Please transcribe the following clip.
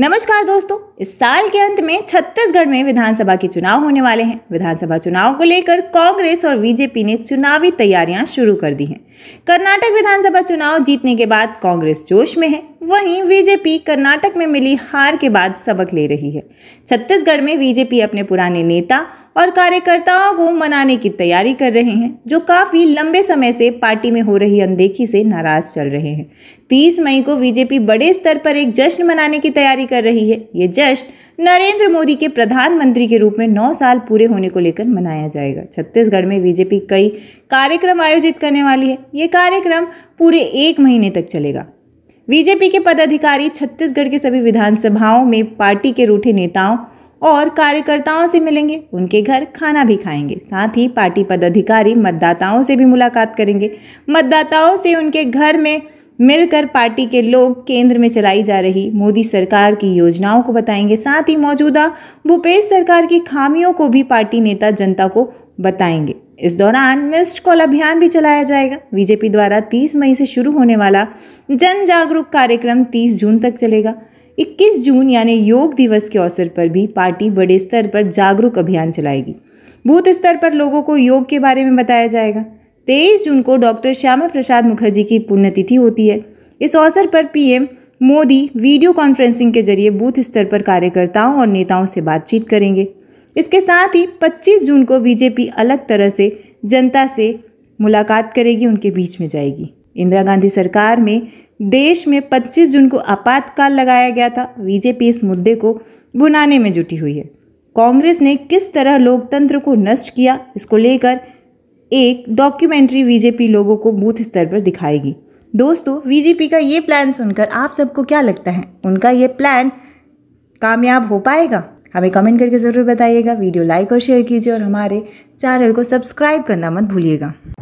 नमस्कार दोस्तों इस साल के अंत में छत्तीसगढ़ में विधानसभा के चुनाव होने वाले हैं विधानसभा चुनाव को लेकर कांग्रेस और बीजेपी ने चुनावी तैयारियां शुरू कर दी हैं कर्नाटक विधानसभा चुनाव जीतने के बाद कांग्रेस जोश में है वहीं बीजेपी कर्नाटक में मिली हार के बाद सबक ले रही है छत्तीसगढ़ में बीजेपी अपने पुराने नेता और कार्यकर्ताओं को मनाने की तैयारी कर रहे हैं जो काफ़ी लंबे समय से पार्टी में हो रही अनदेखी से नाराज चल रहे हैं 30 मई को बीजेपी बड़े स्तर पर एक जश्न मनाने की तैयारी कर रही है ये जश्न नरेंद्र मोदी के प्रधानमंत्री के रूप में नौ साल पूरे होने को लेकर मनाया जाएगा छत्तीसगढ़ में बीजेपी कई कार्यक्रम आयोजित करने वाली है ये कार्यक्रम पूरे एक महीने तक चलेगा बीजेपी के पदाधिकारी छत्तीसगढ़ के सभी विधानसभाओं में पार्टी के रूठे नेताओं और कार्यकर्ताओं से मिलेंगे उनके घर खाना भी खाएंगे साथ ही पार्टी पदाधिकारी मतदाताओं से भी मुलाकात करेंगे मतदाताओं से उनके घर में मिलकर पार्टी के लोग केंद्र में चलाई जा रही मोदी सरकार की योजनाओं को बताएंगे साथ ही मौजूदा भूपेश सरकार की खामियों को भी पार्टी नेता जनता को बताएंगे इस दौरान मिस्ड कॉल अभियान भी चलाया जाएगा बीजेपी द्वारा 30 मई से शुरू होने वाला जन जागरूक कार्यक्रम 30 जून तक चलेगा 21 जून यानी योग दिवस के अवसर पर भी पार्टी बड़े स्तर पर जागरूक अभियान चलाएगी बूथ स्तर पर लोगों को योग के बारे में बताया जाएगा तेईस जून को डॉक्टर श्यामा प्रसाद मुखर्जी की पुण्यतिथि होती है इस अवसर पर पीएम मोदी वीडियो कॉन्फ्रेंसिंग के जरिए बूथ स्तर पर कार्यकर्ताओं और नेताओं से बातचीत करेंगे इसके साथ ही 25 जून को बीजेपी अलग तरह से जनता से मुलाकात करेगी उनके बीच में जाएगी इंदिरा गांधी सरकार में देश में 25 जून को आपातकाल लगाया गया था बीजेपी इस मुद्दे को बुनाने में जुटी हुई है कांग्रेस ने किस तरह लोकतंत्र को नष्ट किया इसको लेकर एक डॉक्यूमेंट्री बीजेपी लोगों को बूथ स्तर पर दिखाएगी दोस्तों बीजेपी का ये प्लान सुनकर आप सबको क्या लगता है उनका ये प्लान कामयाब हो पाएगा हमें कमेंट करके ज़रूर बताइएगा वीडियो लाइक और शेयर कीजिए और हमारे चैनल को सब्सक्राइब करना मत भूलिएगा